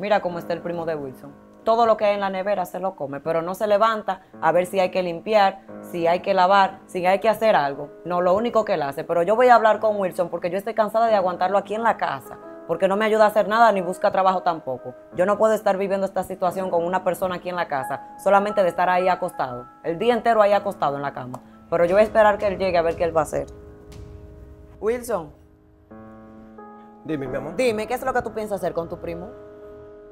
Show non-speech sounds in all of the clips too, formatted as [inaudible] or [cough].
Mira cómo está el primo de Wilson. Todo lo que hay en la nevera se lo come, pero no se levanta a ver si hay que limpiar, si hay que lavar, si hay que hacer algo. No, lo único que él hace. Pero yo voy a hablar con Wilson porque yo estoy cansada de aguantarlo aquí en la casa, porque no me ayuda a hacer nada ni busca trabajo tampoco. Yo no puedo estar viviendo esta situación con una persona aquí en la casa, solamente de estar ahí acostado, el día entero ahí acostado en la cama. Pero yo voy a esperar que él llegue a ver qué él va a hacer. Wilson. Dime, mi amor. Dime, ¿qué es lo que tú piensas hacer con tu primo?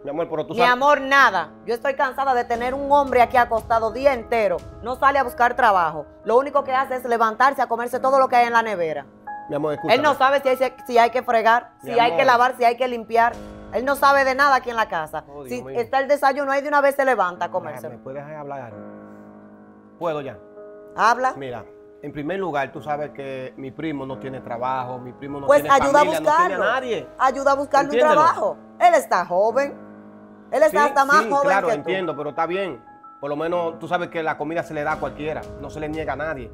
Mi amor, amor, nada. Yo estoy cansada de tener un hombre aquí acostado día entero. No sale a buscar trabajo. Lo único que hace es levantarse a comerse todo lo que hay en la nevera. Mi amor, escúchame. Él no sabe si hay, que fregar, si hay que lavar, si hay que limpiar. Él no sabe de nada aquí en la casa. Oh, si está el desayuno ahí, de una vez se levanta a comerse ¿Me puedes hablar? ¿Puedo ya? Habla. Mira, en primer lugar, tú sabes que mi primo no tiene trabajo, mi primo no pues tiene ayuda a buscarlo, a nadie. Ayuda a buscarle un trabajo. Él está joven. Él está hasta más sí, joven claro, que entiendo, pero está bien. Por lo menos tú sabes que la comida se le da a cualquiera, no se le niega a nadie.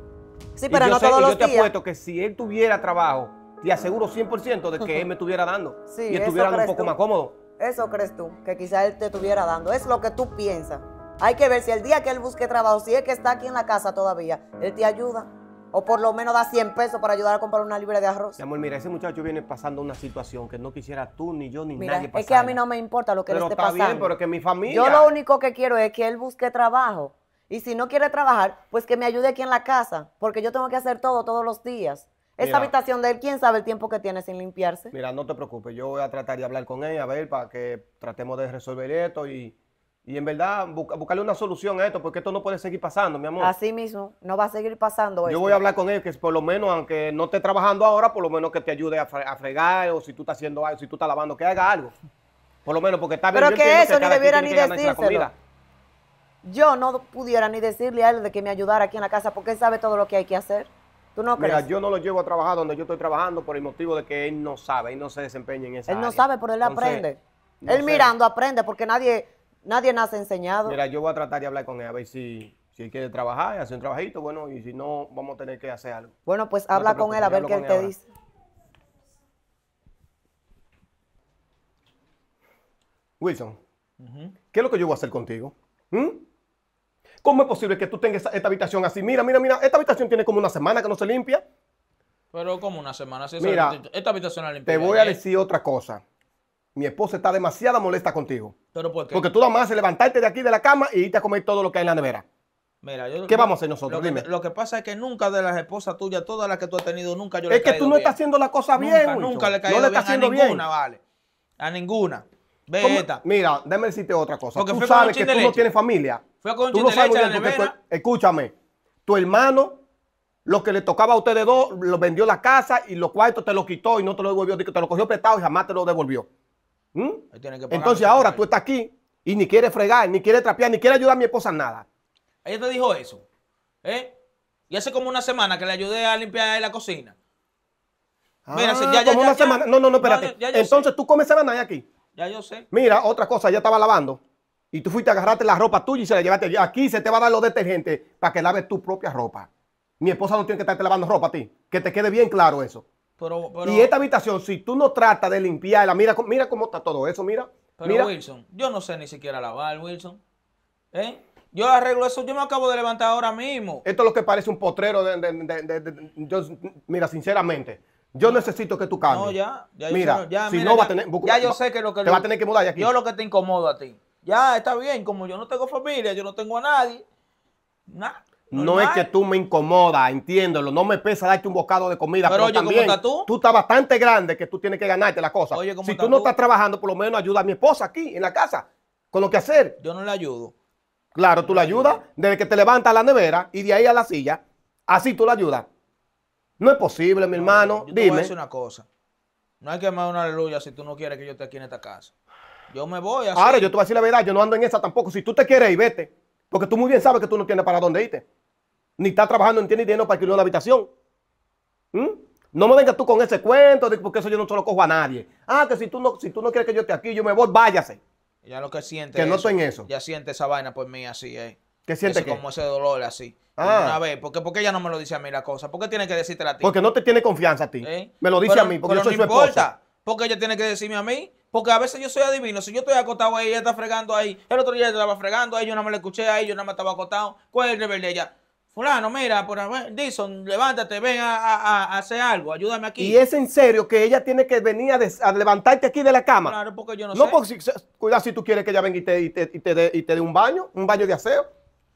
Sí, pero no todos los días. Yo te apuesto que si él tuviera trabajo, te aseguro 100% de que [laughs] él me estuviera dando. Sí, y estuviera un poco más cómodo. Eso crees tú, que quizá él te estuviera dando. Es lo que tú piensas. Hay que ver si el día que él busque trabajo, si es que está aquí en la casa todavía, él te ayuda. O por lo menos da 100 pesos para ayudar a comprar una libra de arroz. Mi amor, mira, ese muchacho viene pasando una situación que no quisiera tú, ni yo, ni nadie pasar. Es que a mí no me importa lo que le esté pasando. bien, pero que mi familia. Yo lo único que quiero es que él busque trabajo. Y si no quiere trabajar, pues que me ayude aquí en la casa, porque yo tengo que hacer todo todos los días. Esa habitación de él, quién sabe el tiempo que tiene sin limpiarse. Mira, no te preocupes, yo voy a tratar de hablar con él, a ver, para que tratemos de resolver esto y y en verdad buscarle una solución a esto, porque esto no puede seguir pasando, mi amor. Así mismo, no va a seguir pasando Yo voy a hablar con él, que por lo menos, aunque no esté trabajando ahora, por lo menos que te ayude a, fregar, o si tú estás haciendo algo, si tú estás lavando, que haga algo. Por lo menos, porque está bien. Pero que eso ni debiera ni decírselo. Yo no pudiera ni decirle a él de que me ayudara aquí en la casa, porque él sabe todo lo que hay que hacer. ¿Tú no crees. Mira, yo no lo llevo a trabajar donde yo estoy trabajando por el motivo de que él no sabe, y no se desempeña en esa Él no sabe, pero él aprende. él mirando aprende, porque nadie Nadie nos ha enseñado. Mira, yo voy a tratar de hablar con él a ver si, si él quiere trabajar, hacer un trabajito, bueno, y si no, vamos a tener que hacer algo. Bueno, pues habla con él a ver qué él te dice. Wilson, ¿qué es lo que yo voy a hacer contigo? ¿Mm? ¿Cómo es posible que tú tengas esta habitación así? Mira, mira, mira, esta habitación tiene como una semana que no se limpia. Pero como una semana, si mira, esta habitación la limpia. Te voy a decir otra cosa mi esposa está demasiado molesta contigo. ¿Pero por qué? Porque tú nada más levantarte de aquí de la cama y irte a comer todo lo que hay en la nevera. Mira, yo, ¿Qué vamos a hacer nosotros? Lo que, pasa es que nunca de las esposas tuyas, todas las que tú has tenido, nunca yo le he Es que tú no estás haciendo las cosas bien. Nunca, le he caído a ninguna, vale. A ninguna. Mira, déjame decirte otra cosa. Porque tú sabes que tú no tienes familia. Fue con tú no sabes bien escúchame, tu hermano, lo que le tocaba a ustedes dos, lo vendió la casa y los cuartos te los quitó y no te lo devolvió, te lo cogió prestado y jamás te lo devolvió. ¿Mm? Entonces ahora tú estás aquí y ni quieres fregar, ni quieres trapear, ni quieres ayudar a mi esposa en nada. Ella te dijo eso. ¿eh? Y hace como una semana que le ayudé a limpiar la cocina. Mira, ah, ya, como una semana. No, no, no, espérate. Entonces tú comes semana aquí. Ya yo sé. Mira, otra cosa, ya estaba lavando. Y tú fuiste a agarrarte la ropa tuya y se la llevaste. Aquí se te va a dar los detergentes para que laves tu propia ropa. Mi esposa no tiene que estarte lavando ropa a ti. Que te quede bien claro eso y esta habitación, si tú no tratas de limpiarla, mira, cómo está todo eso, mira. Pero Wilson, yo no sé ni siquiera lavar, Wilson. ¿Eh? Yo arreglo eso, yo me acabo de levantar ahora mismo. Esto es lo que parece un potrero de... mira, sinceramente, yo necesito que tú cambies. No, ya. ya mira, ya, si no va a tener... Ya yo sé que lo que... Te va a tener que mudar de aquí. Yo lo que te incomodo a ti. Ya, está bien, como yo no tengo familia, yo no tengo a nadie. Nada. No es que tú me incomodas, entiéndelo. No me pesa darte un bocado de comida. Pero, oye, también, ¿cómo estás tú? Tú estás bastante grande que tú tienes que ganarte la cosa. Oye, si tú, no estás trabajando, por lo menos ayuda a mi esposa aquí, en la casa, con lo que hacer. Yo no le ayudo. Claro, tú la ayudas desde que te levantas a la nevera y de ahí a la silla. Así tú la ayudas. No es posible, mi hermano. Yo Dime. Voy a decir una cosa. No hay que más una aleluya si tú no quieres que yo esté aquí en esta casa. Yo me voy. Así. Ahora, yo te voy a decir la verdad. Yo no ando en esa tampoco. Si tú te quieres ir, vete. Porque tú muy bien sabes que tú no tienes para dónde irte. Ni estás trabajando, ni tienes dinero para a una habitación. ¿Mm? No me vengas tú con ese cuento, de, porque eso yo no se lo cojo a nadie. Ah, que si tú no, si tú no quieres que yo esté aquí, yo me voy, váyase. Ya lo que siente. Que no estoy en eso. Ya siente esa vaina por mí así, eh. ¿Qué siente Como ese dolor así. Ah. A ver, vez, porque porque ella no me lo dice a mí la cosa? ¿Por qué tiene que decírtela a ti? Porque no te tiene confianza a ti. Eh. Me lo dice a mí, porque yo soy no importa, esposa. porque ella tiene que decirme a mí porque a veces yo soy adivino. Si yo estoy acotado ahí, ella está fregando ahí. El otro día estaba fregando ahí, yo no me la escuché ahí, yo no me estaba acotado. ¿Cuál es el rebelde ella? Fulano, mira, por Dison, levántate, ven a, hacer algo, ayúdame aquí. Y es en serio que ella tiene que venir a, levantarte aquí de la cama. Claro, porque yo no, no sé. Pues, si, cuidado si tú quieres que ella venga y te, y dé, un baño, un baño de aseo.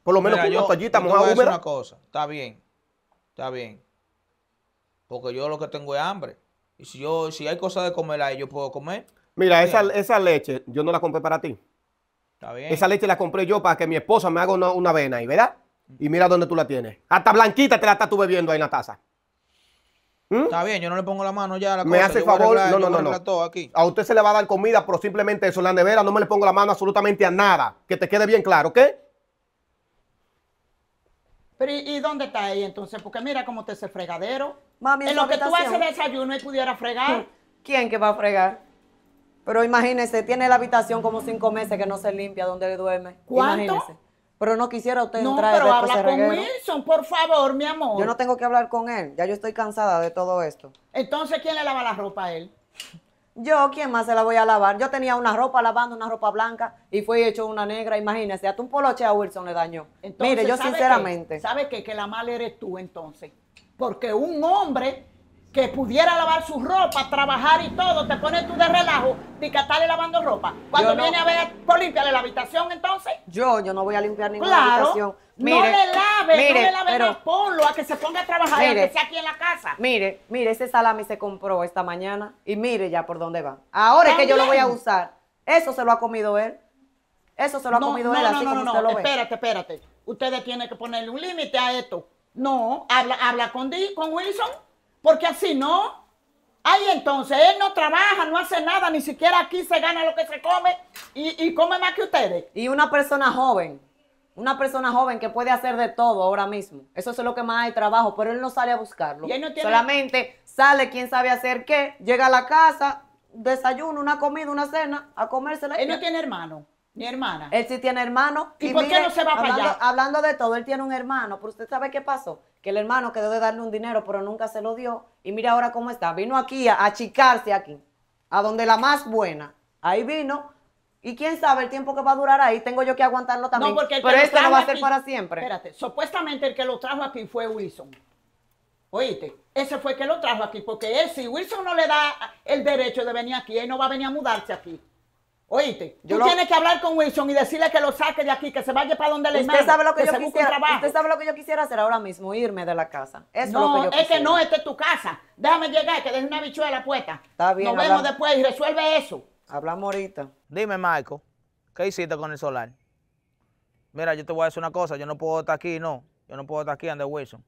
Por lo menos mira, con yo, una toallita mojada una cosa, está bien, está bien. Porque yo lo que tengo es hambre. Y si yo, si hay cosas de comer ahí, yo puedo comer. Mira, esa, leche yo no la compré para ti. Está bien. Esa leche la compré yo para que mi esposa me haga una, una avena ahí, ¿verdad? Y mira dónde tú la tienes. Hasta blanquita te la estás tú bebiendo ahí en la taza. ¿Mm? Está bien, yo no le pongo la mano ya a la Me hace el favor, no no, no, no. A usted se le va a dar comida, pero simplemente eso la nevera. No me le pongo la mano absolutamente a nada. Que te quede bien claro, ¿ok? Pero ¿y, dónde está ahí entonces? Porque mira cómo te hace fregadero. Mami, en, lo que tú haces desayuno y pudiera fregar. [laughs] ¿Quién que va a fregar? Pero imagínese, tiene la habitación como cinco meses que no se limpia donde le duerme. ¿Cuánto? Imagínese. Pero no quisiera usted no, entrar. No, pero habla con Wilson, por favor, mi amor. Yo no tengo que hablar con él. Ya yo estoy cansada de todo esto. Entonces, ¿quién le lava la ropa a él? Yo, ¿quién más se la voy a lavar? Yo tenía una ropa lavando, una ropa blanca, y fue hecho una negra. Imagínese, hasta un poloche a Wilson le dañó. Entonces, Mire, yo sinceramente. ¿Sabes ¿Sabe qué? Que la mala eres tú, entonces. Porque un hombre que pudiera lavar su ropa, trabajar y todo, te pones tú de relajo, estarle lavando ropa. Cuando viene a ver, por limpiarle la habitación entonces. Yo, yo no voy a limpiar ninguna habitación. no le lave, no le lave pero, no, a que se ponga a trabajar, mire, que sea aquí en la casa. Mire, mire, ese salami se compró esta mañana y mire ya por dónde va. Ahora es que yo lo voy a usar. Eso se lo ha comido él. Eso se lo ha comido él, así como usted lo ve. Espérate, espérate. Ustedes tienen que ponerle un límite a esto. No, habla, habla con, D, con Wilson porque así no. Ahí entonces, él no trabaja, no hace nada, ni siquiera aquí se gana lo que se come y, come más que ustedes. Y una persona joven, una persona joven que puede hacer de todo ahora mismo. Eso es lo que más hay trabajo, pero él no sale a buscarlo. Solamente sale quien sabe hacer qué, llega a la casa, desayuno, una comida, una cena, a comérsela. Él no tiene hermano. Mi hermana. Él sí tiene hermano. ¿Y, por qué no se va hablando, para allá? Hablando de todo, él tiene un hermano, pero usted sabe qué pasó. Que el hermano quedó de darle un dinero, pero nunca se lo dio. Y mira ahora cómo está. Vino aquí a achicarse aquí, a donde la más buena. Ahí vino. Y quién sabe el tiempo que va a durar ahí. Tengo yo que aguantarlo también. No, porque el pero este no va a ser para siempre. Espérate, supuestamente el que lo trajo aquí fue Wilson. Oíste, ese fue el que lo trajo aquí, porque él, si Wilson no le da el derecho de venir aquí, él no va a venir a mudarse aquí. Oíste, yo tú tienes que hablar con Wilson y decirle que lo saque de aquí, que se vaya para donde le mande. lo que, yo quisiera, usted sabe lo que yo quisiera hacer ahora mismo, irme de la casa. no, es, que no, esta es tu casa. Déjame llegar, que deje una bichuela puesta. Está bien. Nos vemos después y resuelve eso. Hablamos ahorita. Dime, Marco, ¿qué hiciste con el solar? Mira, yo te voy a decir una cosa, yo no puedo estar aquí, no. Yo no puedo estar aquí, André Wilson.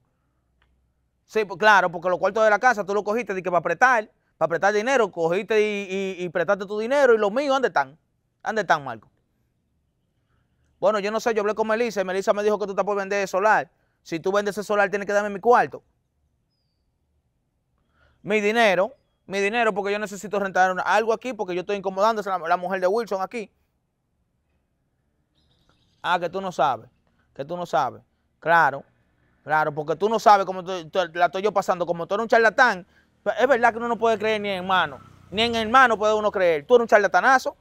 Sí, pues, claro, porque los cuartos de la casa tú lo cogiste de que a apretar para prestar dinero, cogiste y, y, y, tu dinero y los míos, ¿dónde están? ¿Dónde están, Marco? Bueno, yo no sé, yo hablé con Melissa y Melissa me dijo que tú estás por vender solar. Si tú vendes ese solar, tienes que darme mi cuarto. Mi dinero, mi dinero, porque yo necesito rentar algo aquí, porque yo estoy incomodando a la, mujer de Wilson aquí. Ah, que tú no sabes, que tú no sabes. Claro, claro, porque tú no sabes cómo la estoy yo pasando. Como tú eres un charlatán, es verdad que uno no puede creer ni en hermano. Ni en hermano puede uno creer. Tú eres un charlatanazo.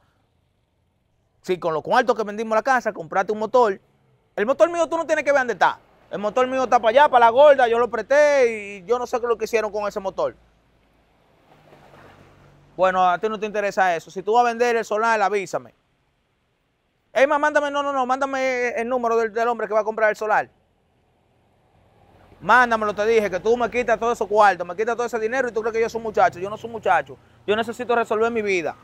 Si con los cuartos que vendimos la casa, compraste un motor. El motor mío tú no tienes que ver dónde está. El motor mío está para allá, para la gorda, yo lo presté y yo no sé qué es lo que hicieron con ese motor. Bueno, a ti no te interesa eso. Si tú vas a vender el solar, avísame. Es más, mándame, no, no, no, mándame el número del hombre que va a comprar el solar. Mándamelo, te dije, que tú me quitas todo ese cuarto, me quitas todo ese dinero y tú crees que yo soy un muchacho. Yo no soy muchacho. Yo necesito resolver mi vida.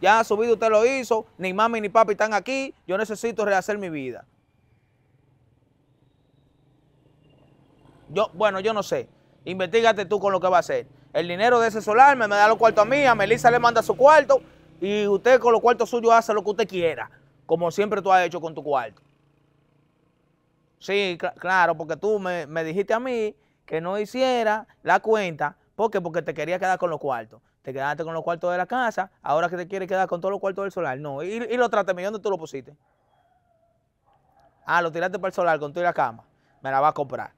Ya su vida usted lo hizo, ni mami ni papi están aquí. Yo necesito rehacer mi vida. Yo, bueno, yo no sé. Investígate tú con lo que va a hacer. El dinero de ese solar me, me da los cuartos a mí, a Melissa le manda su cuarto y usted con los cuartos suyos hace lo que usted quiera, como siempre tú has hecho con tu cuarto. Sí, claro, porque tú me, dijiste a mí que no hiciera la cuenta. ¿Por qué? Porque te quería quedar con los cuartos. Te quedaste con los cuartos de la casa, ahora que te quieres quedar con todos los cuartos del solar. No, y, lo traté. trate de tú lo pusiste. Ah, lo tiraste para el solar con tú y la cama. Me la vas a comprar.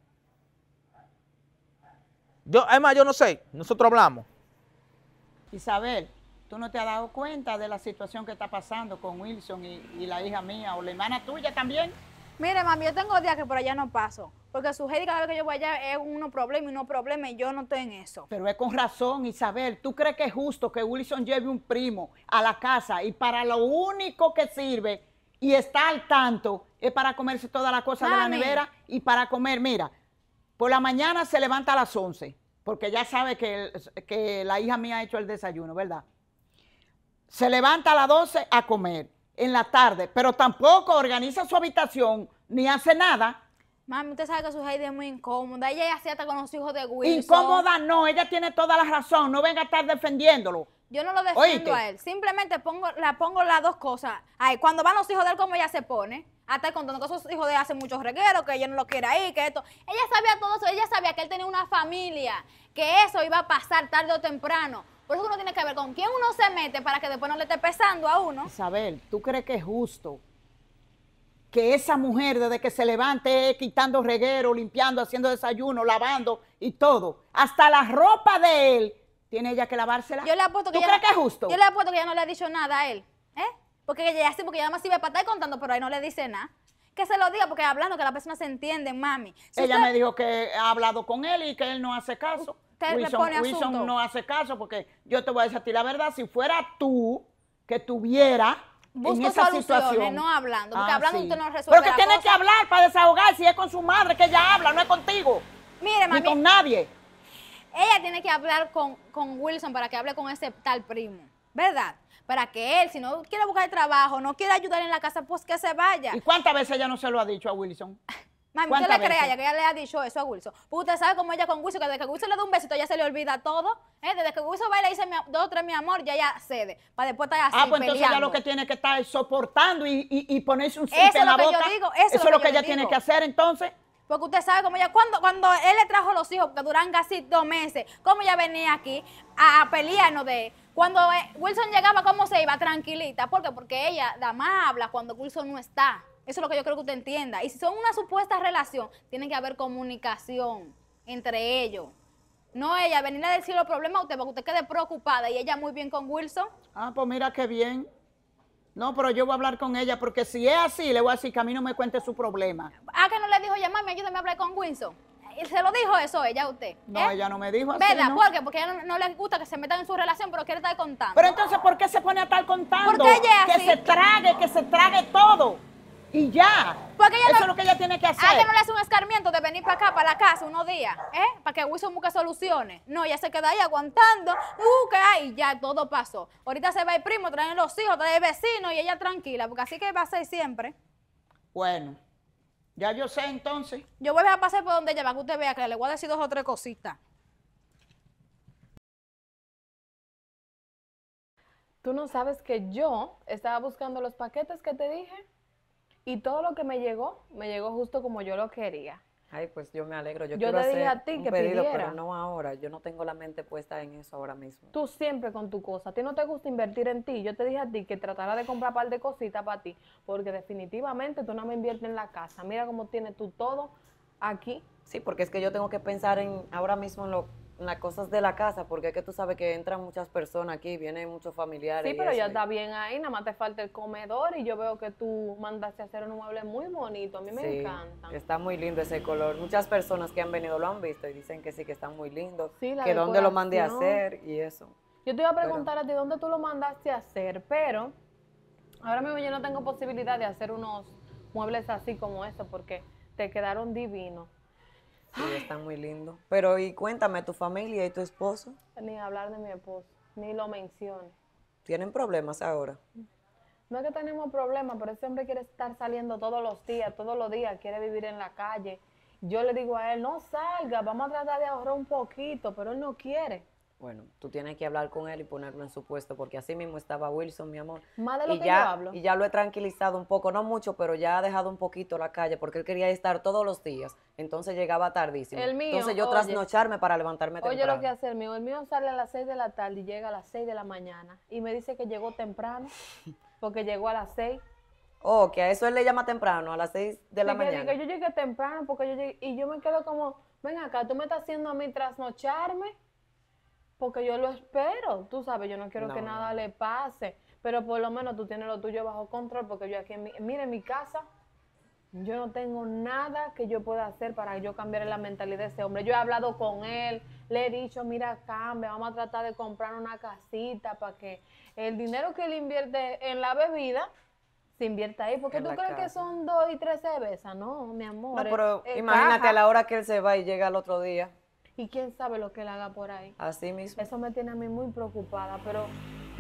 Yo, además, yo no sé, nosotros hablamos. Isabel, tú no te has dado cuenta de la situación que está pasando con Wilson y la hija mía o la hermana tuya también. Mire, mami, yo tengo días que por allá no paso. Porque su cada vez que yo voy allá es uno problema y no problema y yo no estoy en eso. Pero es con razón, Isabel. ¿Tú crees que es justo que Wilson lleve un primo a la casa y para lo único que sirve y está al tanto es para comerse toda la cosa de la nevera y para comer? Mira, por la mañana se levanta a las 11 porque ya sabe que, que la hija mía ha hecho el desayuno, ¿verdad? Se levanta a las 12 a comer en la tarde, pero tampoco organiza su habitación ni hace nada. Mami, usted sabe que su Heidi es muy incómoda. Ella ya se ata con los hijos de Wilson. Incómoda no, ella tiene toda la razón. No venga a estar defendiéndolo. Yo no lo defiendo a él. Simplemente pongo, pongo las dos cosas. Ay, cuando van los hijos de él, como ella se pone. Hasta contando que esos hijos de él hacen muchos regueros, que ella no lo quiere ahí, que esto. Ella sabía todo eso. Ella sabía que él tenía una familia, que eso iba a pasar tarde o temprano. Por eso uno tiene que ver con quién uno se mete para que después no le esté pesando a uno. Isabel, ¿tú crees que es justo que esa mujer desde que se levante quitando reguero, limpiando, haciendo desayuno, lavando y todo, hasta la ropa de él, tiene ella que lavársela? Yo le apuesto que ¿Tú crees que es justo? Yo le apuesto que ella no le ha dicho nada a él, ¿eh? Porque ella sí, porque ella más sirve para estar contando, pero ahí no le dice nada que se lo diga, porque hablando que la persona se entiende, mami. ella me dijo que ha hablado con él y que él no hace caso. Wilson, no hace caso porque yo te voy a decir ti la verdad, si fuera tú que tuviera en esa situación, no hablando, porque ah, hablando usted no resuelve Pero que tiene que hablar para desahogar, si es con su madre que ella habla, no es contigo. Mire, mami. Ni con nadie. Ella tiene que hablar con, con Wilson para que hable con ese tal primo, ¿verdad? para que él, si no quiere buscar trabajo, no quiere ayudar en la casa, pues que se vaya. ¿Y cuántas veces ella no se lo ha dicho a Wilson? [laughs] Mami, usted le crea que ella le ha dicho eso a Wilson. Pues usted sabe cómo ella con Wilson, que desde que Wilson le da un besito, ya se le olvida todo. ¿eh? Desde que Wilson va y le dice dos o tres, mi amor, ya ella cede. Para después estar así. Ah, pues entonces ya lo que tiene que estar soportando y, y, ponerse un cinta en la boca. Yo digo, eso, es lo que, ella tiene que hacer entonces. Porque usted sabe cómo ella, cuando, cuando él le trajo los hijos, que duran casi dos meses, cómo ella venía aquí a, pelearnos de Cuando eh, Wilson llegaba, ¿cómo se iba? Tranquilita. ¿Por qué? Porque ella, da más habla cuando Wilson no está. Eso es lo que yo creo que usted entienda. Y si son una supuesta relación, tiene que haber comunicación entre ellos. No ella, venir a decir los problemas a usted porque usted quede preocupada y ella muy bien con Wilson. Ah, pues mira qué bien. No, pero yo voy a hablar con ella porque si es así, le voy a decir que a mí no me cuente su problema. Ah, que no le dijo, llamarme mami, ayúdame a hablar con Wilson. ¿Se lo dijo eso ella a usted? No, ¿Eh? ella no me dijo así. ¿Verdad? ¿Por qué? Porque a ella no, le gusta que se metan en su relación, pero quiere estar contando. Pero entonces, ¿por qué se pone a estar contando? Porque ella Que se trague, que se trague todo y ya. Porque ella Eso es lo que ella tiene que ah, hacer. A no le hace un escarmiento de venir para acá, para la casa, unos días, ¿eh? Para que Wilson busque soluciones. No, ella se queda ahí aguantando, busca ah, y ya todo pasó. Ahorita se va el primo, traen los hijos, traen el vecino y ella tranquila, porque así que va a ser siempre. Bueno, ya yo sé entonces. Yo voy a pasar por donde ella, va, que usted vea que le voy a decir dos o tres cositas. ¿Tú no sabes que yo estaba buscando los paquetes que te dije? Y todo lo que me llegó, me llegó justo como yo lo quería. Ay, pues yo me alegro. Yo, yo te dije a ti que pidiera. pero no ahora. Yo no tengo la mente puesta en eso ahora mismo. Tú siempre con tu cosa. A ti no te gusta invertir en ti. Yo te dije a ti que tratara de comprar un par de cositas para ti, porque definitivamente tú no me inviertes en la casa. Mira cómo tienes tú todo aquí. Sí, porque es que yo tengo que pensar en ahora mismo en lo las cosas de la casa, porque es que tú sabes que entran muchas personas aquí, vienen muchos familiares. Sí, pero ya está bien ahí, nada más te falta el comedor y yo veo que tú mandaste a hacer un mueble muy bonito, a mí me encanta. Está muy lindo ese color. Muchas personas que han venido lo han visto y dicen que sí, que está muy lindo, sí, que dónde lo mandé a hacer y eso. Yo te iba a preguntar a ti dónde tú lo mandaste a hacer, pero ahora mismo yo no tengo posibilidad de hacer unos muebles así como eso porque te quedaron divinos está muy lindo. Pero y cuéntame, tu familia y tu esposo. Ni hablar de mi esposo, ni lo mencione. ¿Tienen problemas ahora? No es que tenemos problemas, pero ese hombre quiere estar saliendo todos los días, todos los días, quiere vivir en la calle. Yo le digo a él, no salga, vamos a tratar de ahorrar un poquito, pero él no quiere. Bueno, tú tienes que hablar con él y ponerlo en su puesto, porque así mismo estaba Wilson, mi amor. Más de lo y que ya, yo Y ya lo he tranquilizado un poco, no mucho, pero ya ha dejado un poquito la calle, porque él quería estar todos los días. Entonces llegaba tardísimo. entonces yo trasnocharme para levantarme temprano. Oye, lo que hace el mío. El mío sale a las 6 de la tarde y llega a las 6 de la mañana. Y me dice que llegó temprano, [laughs] porque llegó a las 6. Oh, que a eso él le llama temprano, a las 6 de la mañana. Que, yo llegué temprano, porque yo y yo me quedo como, ven acá, tú me estás haciendo a mí trasnocharme porque yo lo espero, tú sabes, yo no quiero que nada le pase, pero por lo menos tú tienes lo tuyo bajo control, porque yo aquí, mire, mi casa, yo no tengo nada que yo pueda hacer para yo cambiar la mentalidad de ese hombre. Yo he hablado con él, le he dicho, mira, cambia, vamos a tratar de comprar una casita para que el dinero que él invierte en la bebida se invierta ahí. Porque tú crees que son dos y tres cervezas, no, mi amor. No, pero imagínate a la hora que él se va y llega al otro día y quién sabe lo que él haga por ahí. Así mismo. Eso me tiene a mí muy preocupada, pero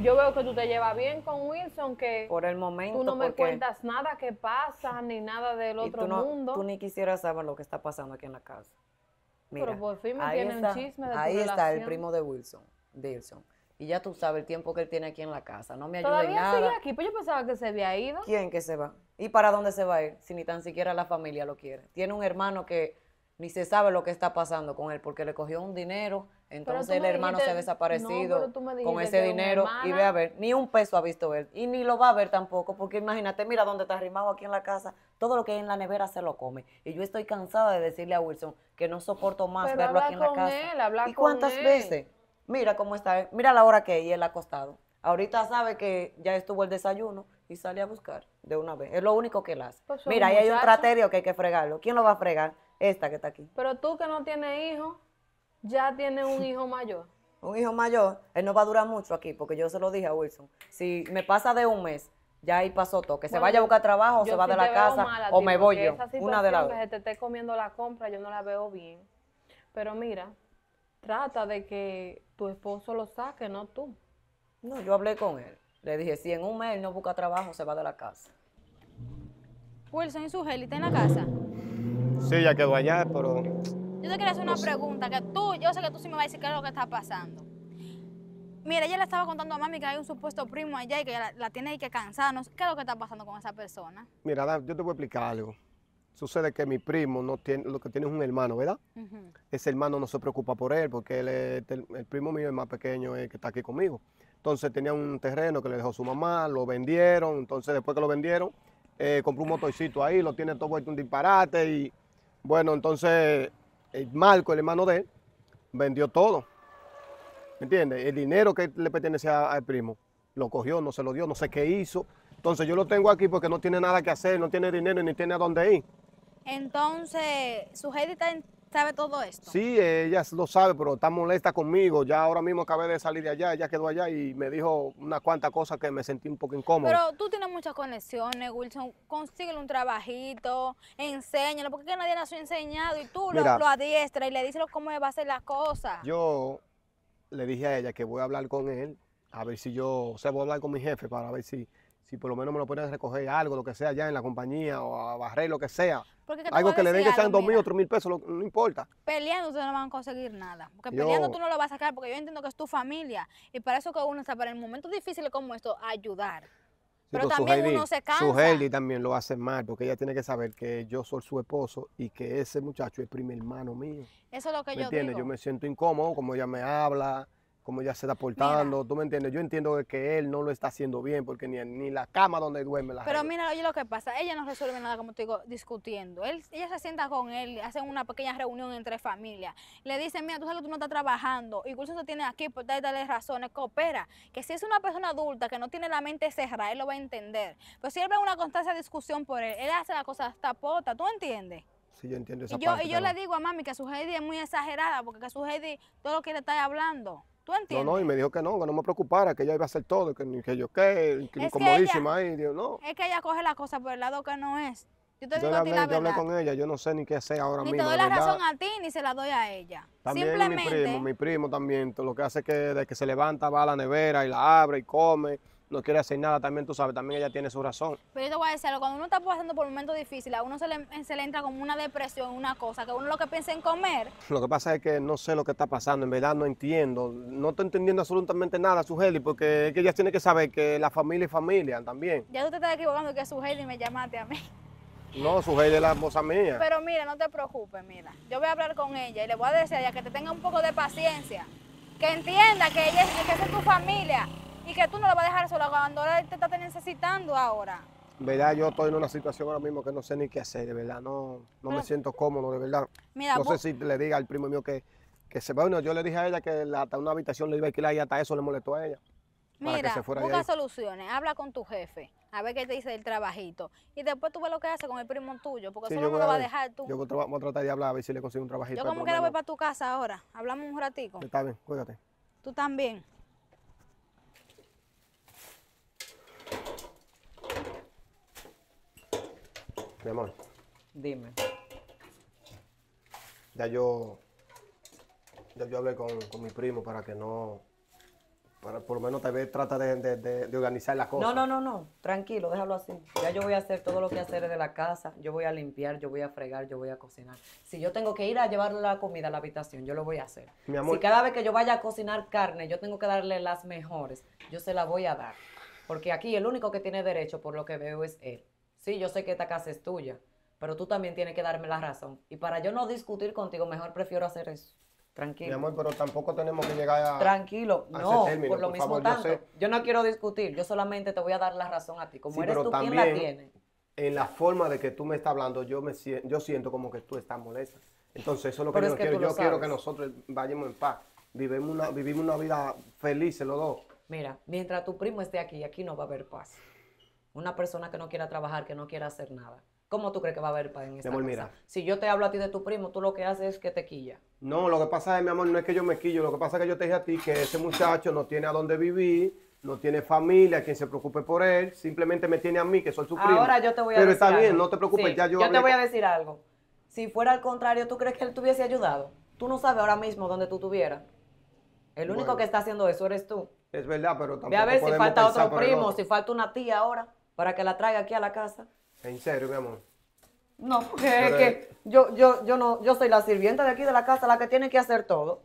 yo veo que tú te llevas bien con Wilson, que por el momento tú no me cuentas nada que pasa ni nada del otro mundo. Tú ni quisieras saber lo que está pasando aquí en la casa. pero por fin me tiene un chisme de Ahí está el primo de Wilson, Wilson. Y ya tú sabes el tiempo que él tiene aquí en la casa. No me ayuda en nada. Todavía sigue aquí, pues yo pensaba que se había ido. ¿Quién que se va? ¿Y para dónde se va a ir? Si ni tan siquiera la familia lo quiere. Tiene un hermano que ni se sabe lo que está pasando con él, porque le cogió un dinero, entonces el hermano se ha desaparecido con ese dinero y ve a ver, ni un peso ha visto él y ni lo va a ver tampoco, porque imagínate, mira dónde está arrimado aquí en la casa, todo lo que hay en la nevera se lo come. Y yo estoy cansada de decirle a Wilson que no soporto más verlo aquí en la casa. ¿Y cuántas veces? Mira cómo está, eh, mira la hora que y él ha acostado. Ahorita sabe que ya estuvo el desayuno y sale a buscar de una vez. Es lo único que él hace. Pues mira, ahí hay un traterio que hay que fregarlo. ¿Quién lo va a fregar? Esta que está aquí. Pero tú que no tienes hijos, ya tienes un hijo mayor. [laughs] un hijo mayor, él no va a durar mucho aquí, porque yo se lo dije a Wilson. Si me pasa de un mes, ya ahí pasó todo. Que se vaya a buscar trabajo, o se va de la casa o me voy yo. una de las que te esté comiendo la compra, yo no la veo bien. Pero mira, trata de que tu esposo lo saque, no tú. No, yo hablé con él. Le dije, si en un mes él no busca trabajo, se va de la casa. Wilson y su en la casa. Sí, ya quedó allá, pero... Yo te quería hacer una pregunta, que tú, yo sé que tú sí me vas a decir qué es lo que está pasando. Mira, ella le estaba contando a mami que hay un supuesto primo allá y que la, tiene ahí que cansarnos No ¿Qué es lo que está pasando con esa persona? Mira, yo te voy a explicar algo. Sucede que mi primo no tiene, lo que tiene es un hermano, ¿verdad? Ese hermano no se preocupa por él porque el, primo mío, el más pequeño, el que está aquí conmigo. Entonces tenía un terreno que le dejó su mamá, lo vendieron. Entonces después que lo vendieron, eh, compró un motorcito ahí, lo tiene todo vuelto un disparate y bueno, entonces el Marco, el hermano de él, vendió todo. ¿Me entiendes? El dinero que le pertenecía al primo, lo cogió, no se lo dio, no sé qué hizo. Entonces yo lo tengo aquí porque no tiene nada que hacer, no tiene dinero ni tiene a dónde ir. Entonces, su gente está sabe todo esto? Sí, ella lo sabe, pero está molesta conmigo. Ya ahora mismo acabé de salir de allá, ella quedó allá y me dijo unas cuantas cosas que me sentí un poco incómodo. Pero tú tienes muchas conexiones, Wilson. Consíguele un trabajito, enséñalo, porque nadie ha enseñado y tú lo, lo adiestras y le dices cómo va a ser la cosa. Yo le dije a ella que voy a hablar con él, a ver si yo, se voy a hablar con mi jefe para ver si si por lo menos me lo pueden recoger algo, lo que sea, ya en la compañía o a barrer, lo que sea. algo que le den que sean dos mil o tres mil pesos, no importa. Peleando ustedes no van a conseguir nada. Porque peleando tú no lo vas a sacar, porque yo entiendo que es tu familia. Y para eso que uno está, para el momento difícil como esto, ayudar. Pero pues también uno se cansa. Su Heidi también lo hace mal, porque ella tiene que saber que yo soy su esposo y que ese muchacho es primer hermano mío. Eso es lo que yo entiendes? Yo me siento incómodo, como ella me habla como ella se está portando, tú me entiendes, yo entiendo que él no lo está haciendo bien porque ni, ni la cama donde duerme la Pero mira, oye lo que pasa, ella no resuelve nada como te digo, discutiendo, él, ella se sienta con él, hacen una pequeña reunión entre familias, le dicen, mira, tú sabes que tú no estás trabajando, incluso te tienes aquí por tales razones, coopera, que si es una persona adulta que no tiene la mente cerrada, él lo va a entender, pero si él ve una constante discusión por él, él hace la cosa tapota, ¿tú entiendes? Sí, yo entiendo esa y yo, Y yo le digo a mami que su Heidi es muy exagerada, porque que su Heidi todo lo que le está hablando. ¿Tú entiendes? No, no, y me dijo que no, que no me preocupara, que ella iba a hacer todo, que, que yo qué, que, incomodísima ahí, Dios, no. Es que ella coge la cosa por el lado que no es. Yo te digo a ti la yo hablé con ella, yo no sé ni qué hacer ahora mismo. Ni te doy la, razón a ti, ni se la doy a ella. También Simplemente, mi primo, mi primo también, lo que hace es que de que se levanta va a la nevera y la abre y come no quiere hacer nada, también tú sabes, también ella tiene su razón. Pero yo te voy a decir algo, cuando uno está pasando por momentos difíciles, a uno se le, entra como una depresión, una cosa, que uno lo que piensa en comer. Lo que pasa es que no sé lo que está pasando, en verdad no entiendo, no estoy entendiendo absolutamente nada, Heli, porque es que ella tiene que saber que la familia es familia también. Ya tú te estás equivocando que Heli me llamaste a mí. No, Heli es la esposa mía. Pero mira, no te preocupes, mira, yo voy a hablar con ella y le voy a decir a ella que te tenga un poco de paciencia, que entienda que ella es, que es tu familia y que tú no la vas a dejar solo, cuando él te está necesitando ahora. Verdad, yo estoy en una situación ahora mismo que no sé ni qué hacer, de verdad, no, no me siento cómodo, de verdad. Mira, no sé si le diga al primo mío que, que se bueno, yo le dije a ella que hasta una habitación le iba a alquilar y hasta eso le molestó a ella. Mira, busca soluciones, habla con tu jefe, a ver qué te dice del trabajito. Y después tú ves lo que hace con el primo tuyo, porque eso no lo va a dejar tú. Yo voy a tratar de hablar, a ver si le consigo un trabajito. Yo como que la voy para tu casa ahora, hablamos un ratico. Está bien, cuídate. Tú también. Mi amor. Dime. Ya yo. yo hablé con, mi primo para que no. Para, por lo menos tal vez trata de, organizar las cosas. No, no, no, no. Tranquilo, déjalo así. Ya yo voy a hacer todo lo que hacer de la casa. Yo voy a limpiar, yo voy a fregar, yo voy a cocinar. Si yo tengo que ir a llevar la comida a la habitación, yo lo voy a hacer. Mi amor. Si cada vez que yo vaya a cocinar carne, yo tengo que darle las mejores, yo se la voy a dar. Porque aquí el único que tiene derecho, por lo que veo, es él sí, yo sé que esta casa es tuya, pero tú también tienes que darme la razón. Y para yo no discutir contigo, mejor prefiero hacer eso. Tranquilo. Mi amor, pero tampoco tenemos que llegar a. Tranquilo, no, por lo mismo tanto. Yo, no quiero discutir, yo solamente te voy a dar la razón a ti. Como eres tú quien la tiene. En la forma de que tú me estás hablando, yo, me, siento como que tú estás molesta. Entonces, eso es lo que yo quiero. Yo quiero que nosotros vayamos en paz. Vivimos una, vivimos una vida feliz, los dos. Mira, mientras tu primo esté aquí, aquí no va a haber paz una persona que no quiera trabajar, que no quiera hacer nada. ¿Cómo tú crees que va a haber paz en esta mi Si yo te hablo a ti de tu primo, tú lo que haces es que te quilla. No, lo que pasa es, mi amor, no es que yo me quillo, lo que pasa es que yo te dije a ti que ese muchacho no tiene a dónde vivir, no tiene familia, quien se preocupe por él, simplemente me tiene a mí, que soy su primo. Ahora yo te voy a Pero Pero está bien, no te preocupes, ya yo... Yo te voy a decir algo. Si fuera al contrario, ¿tú crees que él te hubiese ayudado? Tú no sabes ahora mismo dónde tú estuvieras. El único que está haciendo eso eres tú. Es verdad, pero también. Ve a ver si falta otro primo, si falta una tía ahora para que la traiga aquí a la casa. ¿En serio, mi amor? No, [laughs] porque que yo, yo, yo, no, yo soy la sirvienta de aquí de la casa, la que tiene que hacer todo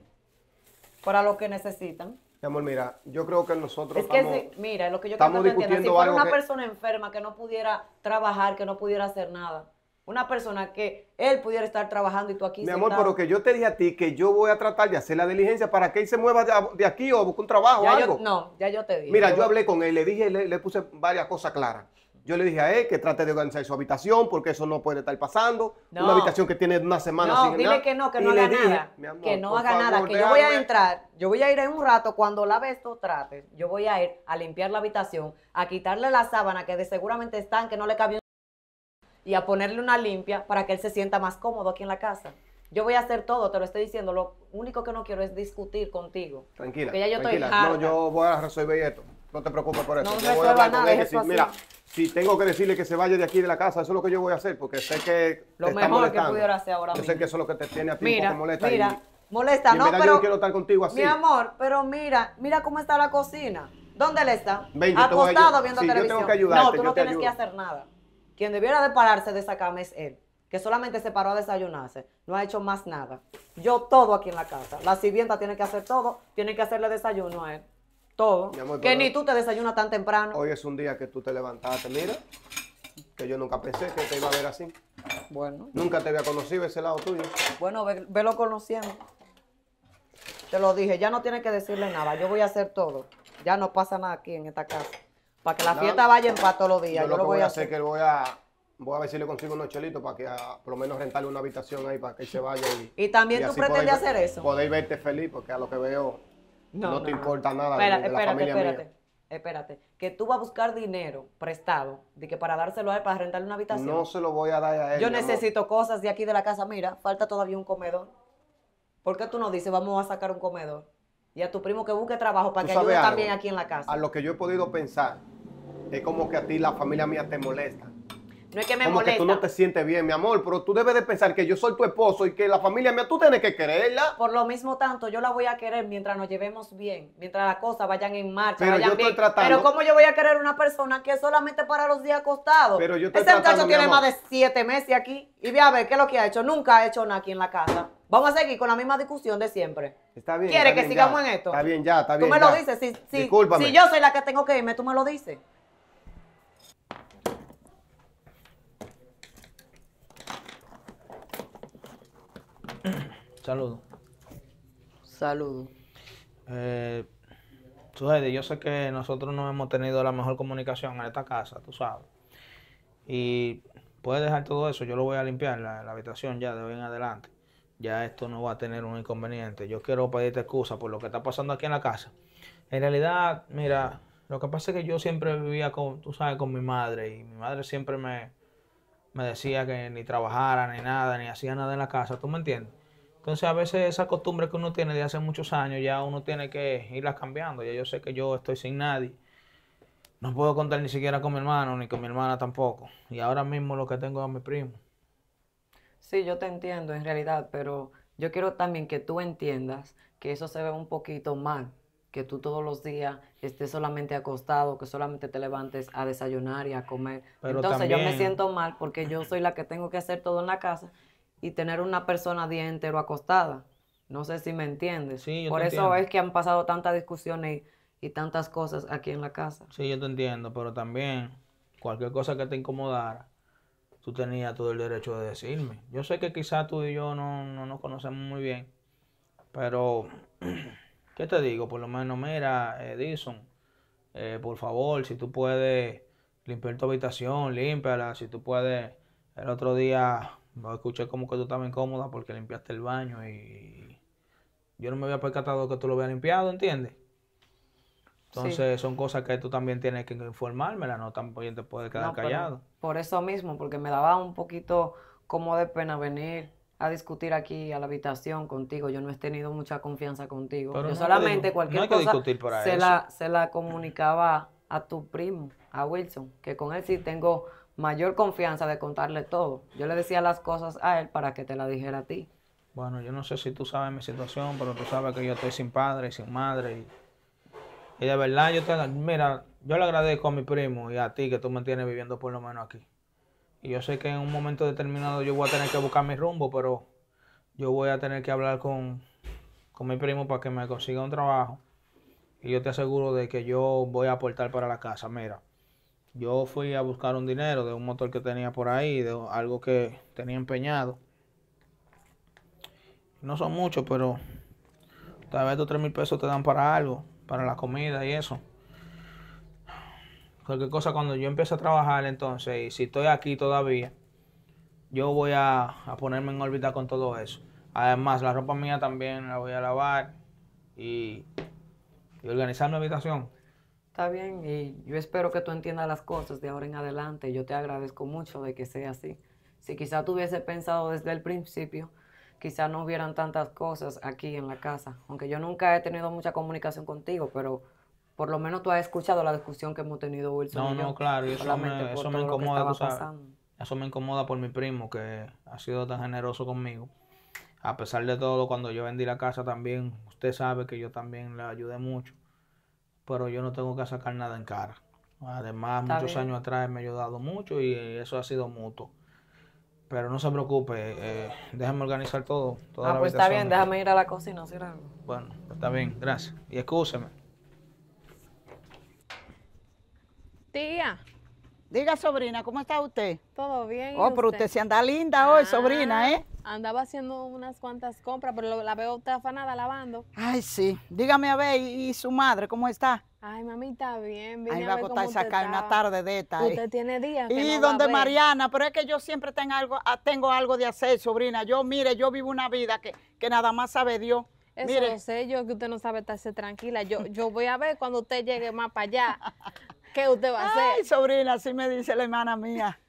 para lo que necesitan. Mi amor, mira, yo creo que nosotros es que si, mira, lo que yo estamos discutiendo si fuera una persona enferma que no pudiera trabajar, que no pudiera hacer nada, una persona que él pudiera estar trabajando y tú aquí. Mi amor, pero que yo te dije a ti que yo voy a tratar de hacer la diligencia para que él se mueva de aquí o busque un trabajo o algo. no, ya yo te dije. Mira, yo, hablé con él, le dije, le, puse varias cosas claras. Yo le dije a él que trate de organizar su habitación porque eso no puede estar pasando. Una habitación que tiene una semana no, dile que no, que no haga nada. que no haga nada, que yo voy a entrar, yo voy a ir en un rato cuando la lave esto trate. Yo voy a ir a limpiar la habitación, a quitarle la sábana que de seguramente están, que no le cabía y a ponerle una limpia para que él se sienta más cómodo aquí en la casa. Yo voy a hacer todo, te lo estoy diciendo. Lo único que no quiero es discutir contigo. Tranquila. Que ya yo tranquila. estoy No, yo voy a resolver esto. No te preocupes por eso. No, yo voy a hablar nada, con él mira, si tengo que decirle que se vaya de aquí de la casa, eso es lo que yo voy a hacer, porque sé que. Lo mejor que pudiera hacer ahora. Yo sé que eso es lo que te tiene a ti mira, te molesta. Mira, molesta, no, pero. no quiero estar contigo así. Mi amor, pero mira, mira cómo está la cocina. ¿Dónde él está? Ven, Acostado viendo sí, televisión. Yo tengo que ayudarte, no, tú no tienes que hacer nada. Quien debiera de pararse de esa cama es él, que solamente se paró a desayunarse, no ha hecho más nada. Yo todo aquí en la casa. La sirvienta tiene que hacer todo, tiene que hacerle desayuno a él. Todo. que ni tú te desayunas tan temprano. Hoy es un día que tú te levantaste, mira, que yo nunca pensé que te iba a ver así. Bueno. Nunca te había conocido ese lado tuyo. Bueno, ve, lo conociendo. Te lo dije, ya no tienes que decirle nada, yo voy a hacer todo. Ya no pasa nada aquí en esta casa. Para que la fiesta vaya en paz todos los días. Yo, lo, que voy, a hacer es que voy a, voy a ver si le consigo unos chelitos para que ah, por lo menos rentarle una habitación ahí para que se vaya. Y, [laughs] ¿Y también tú pretendes hacer eso. Podéis verte feliz porque a lo que veo no, te importa nada. Espérate, de, la espérate, espérate. Espérate, que tú vas a buscar dinero prestado de que para dárselo a él, para rentarle una habitación. No se lo voy a dar a él. Yo necesito cosas de aquí de la casa. Mira, falta todavía un comedor. ¿Por qué tú no dices, vamos a sacar un comedor? Y a tu primo que busque trabajo para que ayude también aquí en la casa. A lo que yo he podido pensar, es como que a ti la familia mía te molesta. No es que me como que tú no te sientes bien, mi amor, pero tú debes de pensar que yo soy tu esposo y que la familia mía tú tienes que quererla. Por lo mismo tanto, yo la voy a querer mientras nos llevemos bien, mientras las cosas vayan en marcha, pero yo Estoy tratando, pero cómo yo voy a querer una persona que solamente para los días acostados. Pero yo estoy Ese muchacho tiene más de siete meses aquí y ve a ver qué es lo que ha hecho. Nunca ha hecho nada aquí en la casa. Vamos a seguir con la misma discusión de siempre. Está bien. ¿Quiere que sigamos en esto? Está bien, ya, está bien. Tú me lo dices. Si, si, si yo soy la que tengo que irme, tú me lo dices. Saludos. Saludos. Eh, tú yo sé que nosotros no hemos tenido la mejor comunicación en esta casa, tú sabes. Y puedes dejar todo eso, yo lo voy a limpiar la, habitación ya de hoy en adelante. Ya esto no va a tener un inconveniente. Yo quiero pedirte excusa por lo que está pasando aquí en la casa. En realidad, mira, lo que pasa es que yo siempre vivía con, tú sabes, con mi madre y mi madre siempre me, me decía que ni trabajara, ni nada, ni hacía nada en la casa, ¿tú me entiendes? Entonces a veces esa costumbre que uno tiene de hace muchos años, ya uno tiene que irlas cambiando. Ya yo sé que yo estoy sin nadie. No puedo contar ni siquiera con mi hermano, ni con mi hermana tampoco. Y ahora mismo lo que tengo es a mi primo. Sí, yo te entiendo en realidad, pero yo quiero también que tú entiendas que eso se ve un poquito mal, que tú todos los días estés solamente acostado, que solamente te levantes a desayunar y a comer. Entonces yo me siento mal porque yo soy la que tengo que hacer todo en la casa y tener una persona día entero acostada. No sé si me entiendes. Por eso es que han pasado tantas discusiones y, tantas cosas aquí en la casa. Sí, yo te entiendo, pero también cualquier cosa que te incomodara, tú tenías todo el derecho de decirme. Yo sé que quizás tú y yo no, nos conocemos muy bien, pero [clears throat] ¿qué te digo? Por lo menos, mira, eh, Edison, eh, por favor, si tú puedes limpiar tu habitación, límpiala. Si tú puedes, el otro día no escuché como que tú estabas incómoda porque limpiaste el baño y yo no me había percatado que tú lo habías limpiado, ¿entiendes? Entonces son cosas que tú también tienes que informármela, no tampoco te puedes quedar callado. Por eso mismo, porque me daba un poquito como de pena venir a discutir aquí a la habitación contigo. Yo no he tenido mucha confianza contigo. Yo solamente cualquier no cosa se, La, se la comunicaba a tu primo, a Wilson, que con él sí tengo mayor confianza de contarle todo. Yo le decía las cosas a él para que te la dijera a ti. Bueno, yo no sé si tú sabes mi situación, pero tú sabes que yo estoy sin padre, y sin madre. Y, de verdad, yo mira, yo le agradezco a mi primo y a ti que tú me tienes viviendo por lo menos aquí. Y yo sé que en un momento determinado yo voy a tener que buscar mi rumbo, pero yo voy a tener que hablar con mi primo para que me consiga un trabajo. Y yo te aseguro de que yo voy a aportar para la casa. Mira, yo fui a buscar un dinero de un motor que tenía por ahí, de algo que tenía empeñado. No son muchos, pero tal vez dos tres mil pesos te dan para algo, para la comida y eso. Cualquier cosa, cuando yo empiece a trabajar entonces, y si estoy aquí todavía, yo voy a, ponerme en órbita con todo eso. Además, la ropa mía también la voy a lavar y, y organizar mi habitación. Está bien, y yo espero que tú entiendas las cosas de ahora en adelante. Yo te agradezco mucho de que sea así. Si quizá tú hubiese pensado desde el principio, quizá no hubieran tantas cosas aquí en la casa. Aunque yo nunca he tenido mucha comunicación contigo, pero por lo menos tú has escuchado la discusión que hemos tenido Wilson. No, no, claro, eso me, incomoda, Eso me incomoda por mi primo, que ha sido tan generoso conmigo. A pesar de todo, cuando yo vendí la casa también, usted sabe que yo también le ayudé mucho pero yo no tengo que sacar nada en cara. Además, muchos años atrás me ha ayudado mucho y eso ha sido mutuo. Pero no se preocupe, eh, déjame organizar todo. ah, pues está bien, déjame ir a la cocina Bueno, está bien, gracias. Y escúcheme. Tía. Diga, sobrina, ¿cómo está usted? Todo bien. Oh, pero usted? se anda linda hoy, sobrina, ah. ¿eh? Andaba haciendo unas cuantas compras, pero la veo usted afanada lavando. Ay, sí. Dígame a ver, ¿y, su madre cómo está? Ay, mamita, bien, bien. Ahí va a costar sacar una tarde de esta. Eh. Usted tiene días. y donde Mariana, pero es que yo siempre tengo algo, ah, tengo algo de hacer, sobrina. Yo, mire, yo vivo una vida que, que nada más sabe Dios. Eso mire. lo sé yo, que usted no sabe estarse tranquila. Yo, yo voy a ver cuando usted llegue más para allá. [laughs] ¿Qué usted va a hacer? Ay, sobrina, así me dice la hermana mía.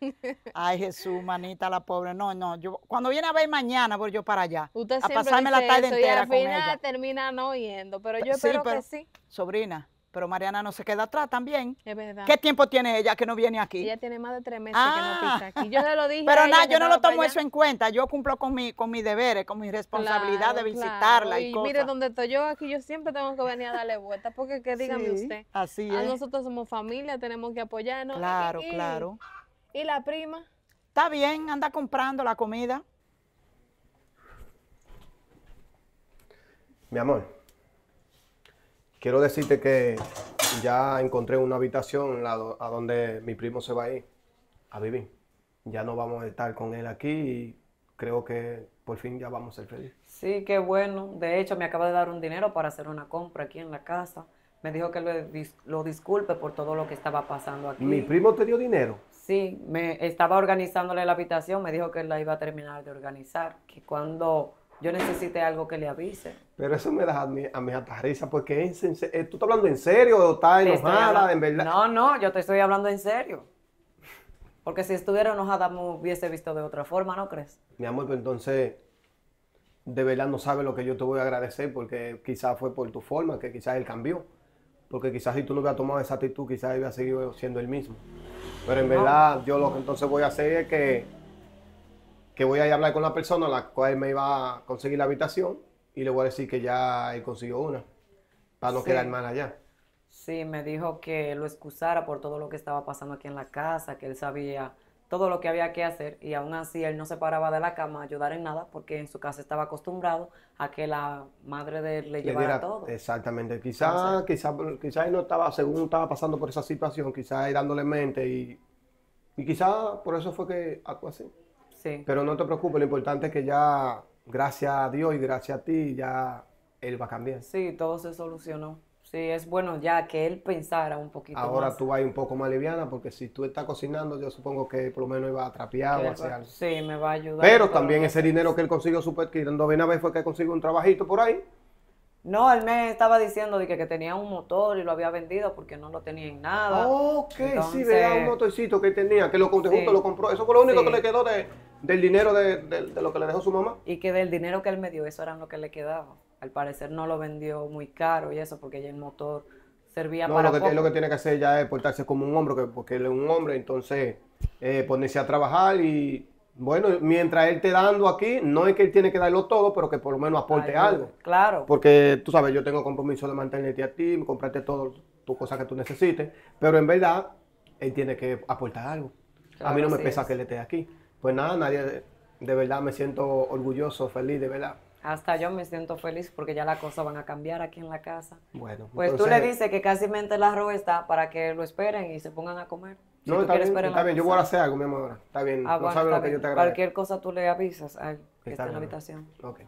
Ay, Jesús, manita, la pobre. No, no, yo cuando viene a ver mañana voy yo para allá. Usted a pasarme la tarde entera y al final termina no yendo, pero yo espero que sí. Sobrina, pero Mariana no se queda atrás también. Es verdad. ¿Qué tiempo tiene ella que no viene aquí? Ella tiene más de tres meses que no pisa ah. aquí. Yo le lo dije. [laughs] Pero nada, yo no lo tomo eso en cuenta. Yo cumplo con, mi, con mis deberes, con mi responsabilidad de visitarla y, mire, donde estoy yo aquí, yo siempre tengo que venir a darle vuelta. Porque, que [laughs] dígame usted. Así es. Nosotros somos familia, tenemos que apoyarnos. Claro, claro. ¿Y la prima? Está bien, anda comprando la comida. Mi amor. Quiero decirte que ya encontré una habitación a donde mi primo se va a ir a vivir. Ya no vamos a estar con él aquí y creo que por fin ya vamos a ser felices. Sí, qué bueno. De hecho, me acaba de dar un dinero para hacer una compra aquí en la casa. Me dijo que lo, disculpe por todo lo que estaba pasando aquí. ¿Mi primo te dio dinero? Sí, me estaba organizándole la habitación, me dijo que la iba a terminar de organizar, que cuando yo necesité algo que le avise. Pero eso me da a mí, a mí risa, porque es, eh, tú estás hablando en serio o estás enojada, en verdad. No, no, yo te estoy hablando en serio. Porque si estuviera enojada me hubiese visto de otra forma, ¿no crees? Mi amor, entonces, de verdad no sabes lo que yo te voy a agradecer, porque quizás fue por tu forma, que quizás él cambió. Porque quizás si tú no hubieras tomado esa actitud, quizás hubiera seguido siendo el mismo. Pero en verdad, yo lo que entonces voy a hacer es que que voy a hablar con la persona a la cual me iba a conseguir la habitación y le voy a decir que ya él consiguió una, para no quedar mal allá. Sí, me dijo que lo excusara por todo lo que estaba pasando aquí en la casa, que él sabía todo lo que había que hacer y aún así él no se paraba de la cama a ayudar en nada porque en su casa estaba acostumbrado a que la madre de él le, llevara todo. Exactamente, quizás él no estaba, según estaba pasando por esa situación, quizás dándole mente y, y quizás por eso fue que actuó así. Pero no te preocupes, lo importante es que ya, gracias a Dios y gracias a ti, ya él va a cambiar. Sí, todo se solucionó. Sí, es bueno ya que él pensara un poquito. Ahora tú vas un poco más liviana porque si tú estás cocinando, yo supongo que por lo menos iba a trapear o hacer algo. Sí, me va a ayudar. Pero también ese dinero que él consiguió superquiriendo, a vez fue que consiguió un trabajito por ahí. No, él me estaba diciendo de que, tenía un motor y lo había vendido porque no lo tenía en nada. Ok, sí, vea un motorcito que tenía, que lo conté junto lo compró. Eso fue lo único que le quedó de, del dinero de, lo que le dejó su mamá. Y que del dinero que él me dio, eso era lo que le quedaba. Al parecer no lo vendió muy caro y eso, porque ya el motor servía para. Lo que, lo que tiene que hacer ya es portarse como un hombre, porque él es un hombre, entonces eh, ponerse a trabajar y. Bueno, mientras él te dando aquí, no es que él tiene que darlo todo, pero que por lo menos aporte algo. Claro. Porque tú sabes, yo tengo compromiso de mantenerte a ti, comprarte todo, tus cosas que tú necesites, pero en verdad, él tiene que aportar algo. a mí no me pesa que él esté aquí pues nada, nadie, de verdad me siento orgulloso, feliz, de verdad. Hasta yo me siento feliz porque ya las cosas van a cambiar aquí en la casa. Bueno, pues tú le dices que casi mente la arroz está para que lo esperen y se pongan a comer. no, está bien, yo voy a hacer algo, mi amor. Está bien, ah, sabes lo que yo te agradezco. Cualquier cosa tú le avisas a él que está en la habitación. Ok.